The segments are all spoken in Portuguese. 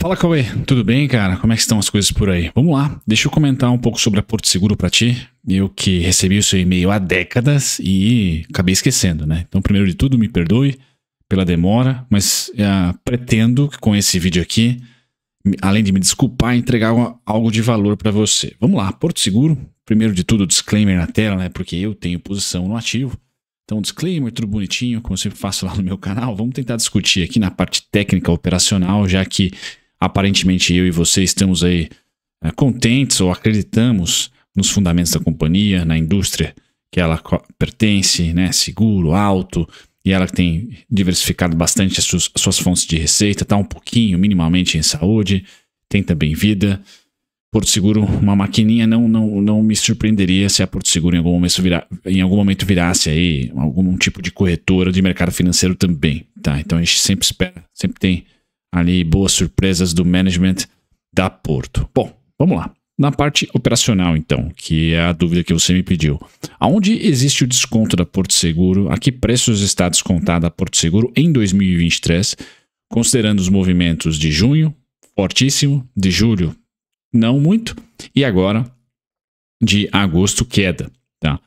Fala Cauê, tudo bem, cara? Como é que estão as coisas por aí? Vamos lá, deixa eu comentar um pouco sobre a Porto Seguro para ti. Eu que recebi o seu e-mail há décadas e acabei esquecendo, né? Então, primeiro de tudo, me perdoe pela demora, mas uh, pretendo que com esse vídeo aqui, além de me desculpar, entregar algo de valor para você. Vamos lá, Porto Seguro, primeiro de tudo, disclaimer na tela, né? Porque eu tenho posição no ativo. Então, disclaimer, tudo bonitinho, como eu sempre faço lá no meu canal. Vamos tentar discutir aqui na parte técnica operacional, já que aparentemente eu e você estamos aí é, contentes ou acreditamos nos fundamentos da companhia, na indústria que ela pertence, né, seguro, alto, e ela tem diversificado bastante as suas, as suas fontes de receita, está um pouquinho, minimamente em saúde, tem também vida. Porto Seguro, uma maquininha, não, não, não me surpreenderia se a Porto Seguro em algum, momento vira, em algum momento virasse aí algum tipo de corretora de mercado financeiro também, tá? Então a gente sempre espera, sempre tem ali boas surpresas do management da Porto. Bom, vamos lá. Na parte operacional, então, que é a dúvida que você me pediu. Aonde existe o desconto da Porto Seguro? A que preços está descontada a Porto Seguro em 2023? Considerando os movimentos de junho, fortíssimo, de julho, não muito, e agora de agosto, queda. Tá?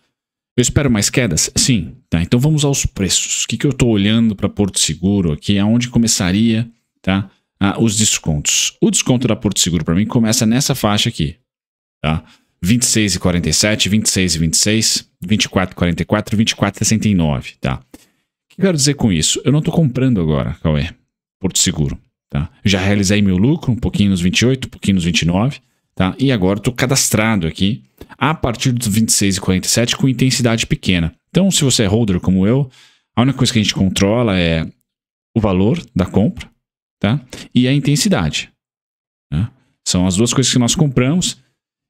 Eu espero mais quedas? Sim. Tá, então vamos aos preços. O que, que eu estou olhando para Porto Seguro aqui? Aonde começaria tá? Ah, os descontos. O desconto da Porto Seguro para mim começa nessa faixa aqui, tá? 26 e 47, 26 e e e tá? O que eu quero dizer com isso? Eu não estou comprando agora, é Porto Seguro, tá? já realizei meu lucro, um pouquinho nos 28, um pouquinho nos 29, tá? E agora estou cadastrado aqui a partir dos 26,47 e com intensidade pequena. Então, se você é holder como eu, a única coisa que a gente controla é o valor da compra, tá? E a intensidade. Né? São as duas coisas que nós compramos.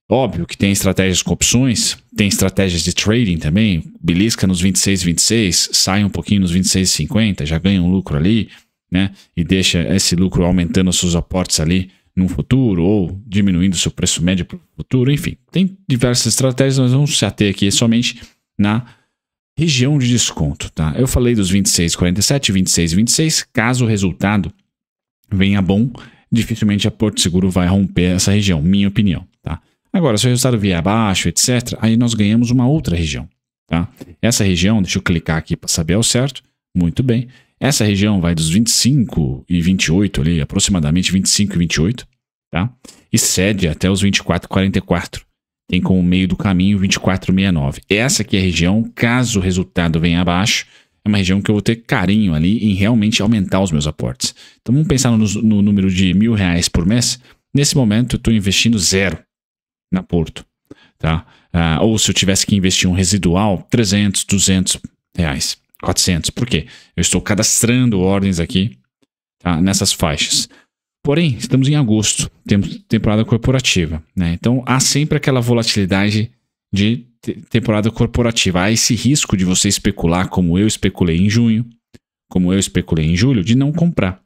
Óbvio que tem estratégias com opções, tem estratégias de trading também, belisca nos 26, 26, sai um pouquinho nos 26, 50, já ganha um lucro ali, né? E deixa esse lucro aumentando os seus aportes ali no futuro ou diminuindo o seu preço médio para o futuro, enfim. Tem diversas estratégias, nós vamos se ater aqui somente na região de desconto, tá? Eu falei dos 26, 47, 26, 26, caso o resultado venha bom, dificilmente a Porto Seguro vai romper essa região, minha opinião. Tá? Agora, se o resultado vier abaixo, etc., aí nós ganhamos uma outra região. Tá? Essa região, deixa eu clicar aqui para saber ao certo, muito bem. Essa região vai dos 25 e 28 ali, aproximadamente 25 e 28, tá? E cede até os 24,44. Tem como meio do caminho 24,69. Essa aqui é a região, caso o resultado venha abaixo, é uma região que eu vou ter carinho ali em realmente aumentar os meus aportes. Então vamos pensar no, no número de mil reais por mês. Nesse momento eu estou investindo zero na Porto. Tá? Ah, ou se eu tivesse que investir um residual, 300, 200 reais, 400. Por quê? Eu estou cadastrando ordens aqui tá? nessas faixas. Porém, estamos em agosto, temos temporada corporativa. Né? Então há sempre aquela volatilidade de temporada corporativa. Há esse risco de você especular, como eu especulei em junho, como eu especulei em julho, de não comprar.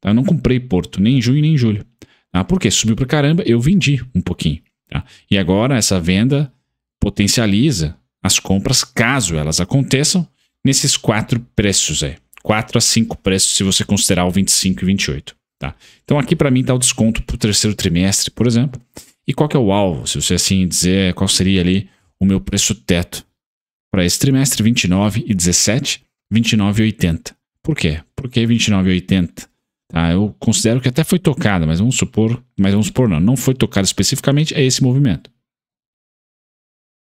Tá? Eu não comprei Porto, nem em junho, nem em julho. Tá? Porque subiu pra caramba, eu vendi um pouquinho. Tá? E agora essa venda potencializa as compras, caso elas aconteçam, nesses quatro preços aí. quatro a cinco preços se você considerar o 25 e 28. Tá? Então aqui para mim está o desconto para o terceiro trimestre, por exemplo. E qual que é o alvo? Se você assim dizer, qual seria ali o meu preço teto para esse trimestre, 29 e 17, 29,80. Por quê? Por que 29,80? Tá, eu considero que até foi tocada, mas vamos supor, mas vamos supor não, não foi tocada especificamente é esse movimento.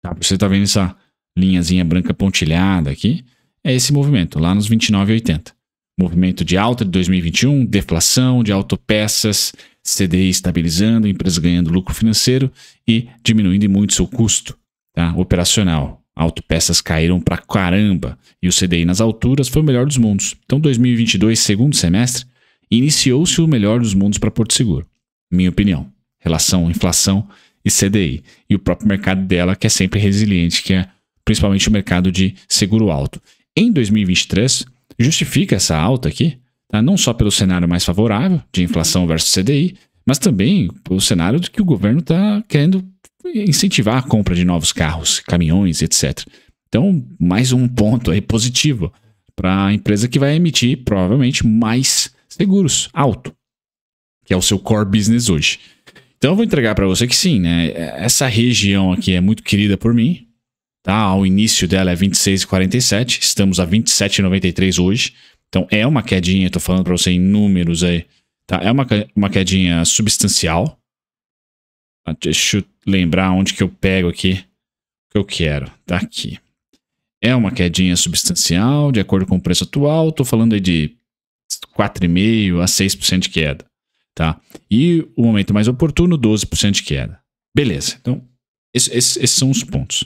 Tá, você está vendo essa linhazinha branca pontilhada aqui, é esse movimento lá nos 29,80. Movimento de alta de 2021, deflação de autopeças, CDI estabilizando, empresa ganhando lucro financeiro e diminuindo muito seu custo. Tá? Operacional. Autopeças caíram pra caramba e o CDI nas alturas foi o melhor dos mundos. Então, 2022, segundo semestre, iniciou-se o melhor dos mundos para Porto Seguro, minha opinião. Relação inflação e CDI. E o próprio mercado dela, que é sempre resiliente, que é principalmente o mercado de seguro alto. Em 2023, justifica essa alta aqui, tá? não só pelo cenário mais favorável de inflação versus CDI, mas também pelo cenário de que o governo está querendo incentivar a compra de novos carros, caminhões, etc. Então, mais um ponto aí positivo para a empresa que vai emitir provavelmente mais seguros alto, que é o seu core business hoje. Então, eu vou entregar para você que sim, né? Essa região aqui é muito querida por mim. Tá? O início dela é 26,47, estamos a 27,93 hoje. Então, é uma quedinha, estou falando para você em números aí. Tá? É uma, uma quedinha substancial. Tá, deixa eu lembrar onde que eu pego aqui o que eu quero. Tá aqui. É uma quedinha substancial, de acordo com o preço atual. Estou falando aí de 4,5% a 6% de queda. Tá? E o momento mais oportuno, 12% de queda. Beleza. Então, esses, esses, esses são os pontos.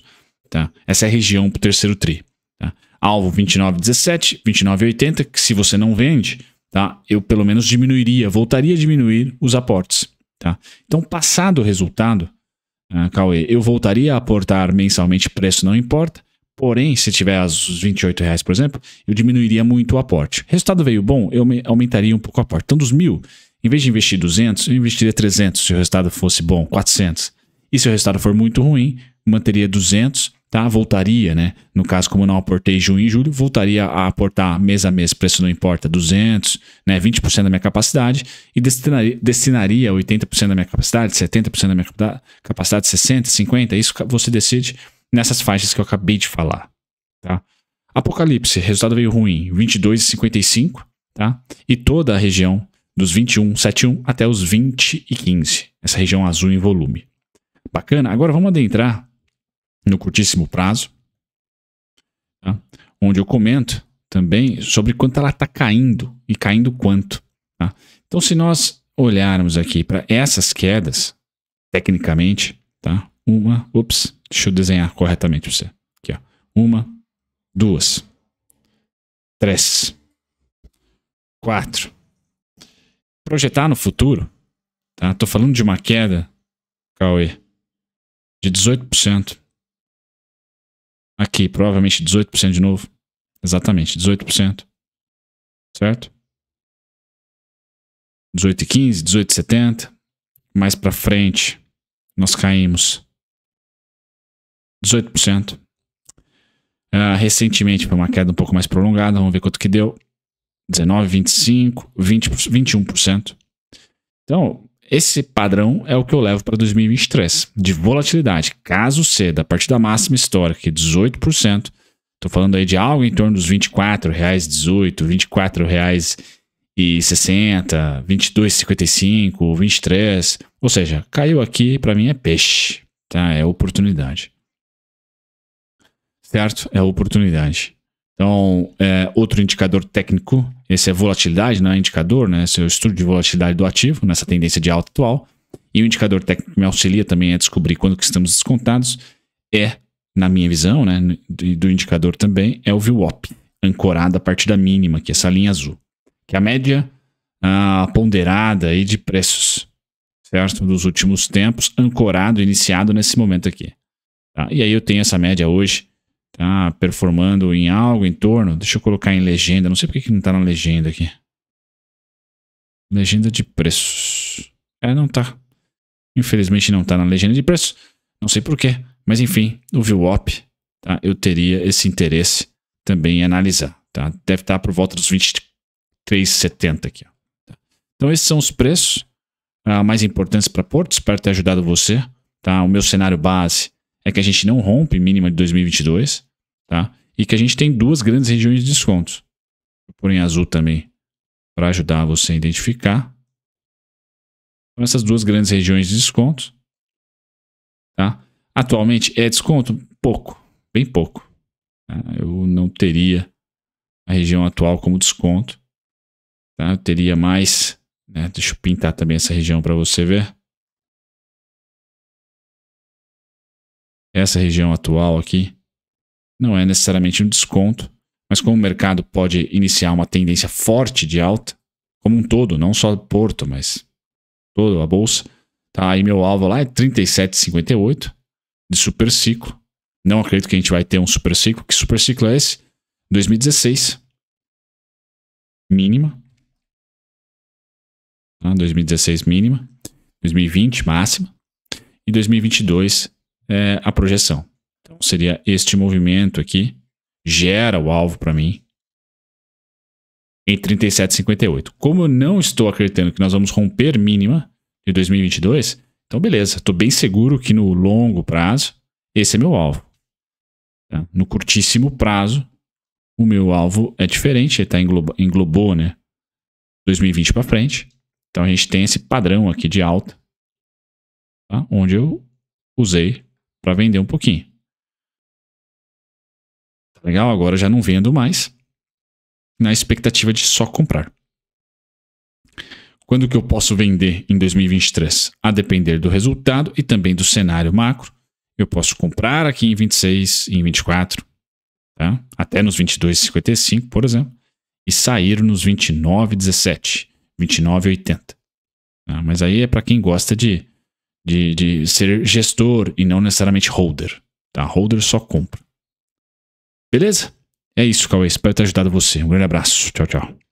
Tá? Essa é a região para o terceiro TRI. Tá? Alvo 29,17, 29,80, que se você não vende, tá? eu pelo menos diminuiria, voltaria a diminuir os aportes. Tá? Então, passado o resultado, ah, Cauê, eu voltaria a aportar mensalmente, preço não importa. Porém, se tiver os 28 reais, por exemplo, eu diminuiria muito o aporte. Resultado veio bom, eu aumentaria um pouco o aporte. Então, dos mil, em vez de investir 200, eu investiria 300 se o resultado fosse bom, 400. E se o resultado for muito ruim, manteria 200 tá? Voltaria, né? No caso, como não aportei junho e julho, voltaria a aportar mês a mês, preço não importa, 200, né? 20% da minha capacidade e destinaria, destinaria 80% da minha capacidade, 70% da minha capacidade, 60, 50, isso você decide nessas faixas que eu acabei de falar, tá? Apocalipse, resultado veio ruim, 22 e 55, tá? E toda a região dos 21, 71 até os 20 e 15, essa região azul em volume. Bacana. Agora vamos adentrar no curtíssimo prazo, tá? onde eu comento também sobre quanto ela está caindo e caindo quanto. Tá? Então, se nós olharmos aqui para essas quedas, tecnicamente, tá? Uma, ups, deixa eu desenhar corretamente você. Aqui, ó. Uma, duas, três, quatro. Projetar no futuro, tá? Tô falando de uma queda, Cauê, de 18%. Aqui, provavelmente 18% de novo. Exatamente, 18%. Certo? 18,15, 18,70. Mais para frente, nós caímos 18%. Uh, ah, recentemente foi uma queda um pouco mais prolongada, vamos ver quanto que deu. 19, 25, 20, 21%. Então, esse padrão é o que eu levo para 2023 de volatilidade. Caso ceda a partir da máxima histórica, 18%, é estou falando aí de algo em torno dos R$ 24,18, R$ 24,60, R$ 22,55, R$ 23. Ou seja, caiu aqui, para mim é peixe, tá? É oportunidade. Certo? É oportunidade. Então, é, outro indicador técnico, esse é volatilidade, não é Indicador, né? Esse é o estudo de volatilidade do ativo, nessa tendência de alta atual. E o indicador técnico que me auxilia também a descobrir quando que estamos descontados é, na minha visão, né? Do indicador também, é o VWAP, ancorado a partir da mínima, que é essa linha azul. Que é a média ah, ponderada aí de preços, certo? Dos últimos tempos, ancorado, iniciado nesse momento aqui. Tá? E aí eu tenho essa média hoje tá performando em algo em torno. Deixa eu colocar em legenda. Não sei porque que não tá na legenda aqui. Legenda de preços. É, não tá. Infelizmente não tá na legenda de preços. Não sei porquê. Mas enfim, o VWAP, tá? Eu teria esse interesse também em analisar, tá? Deve estar tá por volta dos 23,70 aqui, ó. Tá? Então esses são os preços ah, mais importantes para Porto. Espero ter ajudado você, tá? O meu cenário base é que a gente não rompe mínima de 2022, tá? E que a gente tem duas grandes regiões de descontos. Vou pôr em azul também para ajudar você a identificar. Então, essas duas grandes regiões de desconto, tá? Atualmente é desconto pouco, bem pouco. Tá? Eu não teria a região atual como desconto, tá? Eu teria mais, né? Deixa eu pintar também essa região para você ver. essa região atual aqui não é necessariamente um desconto, mas como o mercado pode iniciar uma tendência forte de alta, como um todo, não só Porto, mas toda a bolsa, tá? Aí meu alvo lá é 37,58 de super ciclo. Não acredito que a gente vai ter um super ciclo. Que super ciclo é esse? 2016. Mínima. Tá? 2016 mínima. 2020 máxima. E 2022 é, a projeção. Então seria este movimento aqui, gera o alvo para mim em 37,58. Como eu não estou acreditando que nós vamos romper mínima de 2022, então beleza, estou bem seguro que no longo prazo esse é meu alvo. Tá? No curtíssimo prazo, o meu alvo é diferente, ele tá englobou né, 2020 para frente. Então a gente tem esse padrão aqui de alta, tá? onde eu usei para vender um pouquinho. Tá legal? Agora já não vendo mais, na expectativa de só comprar. Quando que eu posso vender em 2023? A depender do resultado e também do cenário macro. Eu posso comprar aqui em 26, em 24, tá? até nos 22,55, por exemplo, e sair nos 29,17, 29,80. Tá? Mas aí é para quem gosta de de, de ser gestor e não necessariamente holder. Tá? Holder só compra. Beleza? É isso, Cauê. Espero ter ajudado você. Um grande abraço. Tchau, tchau.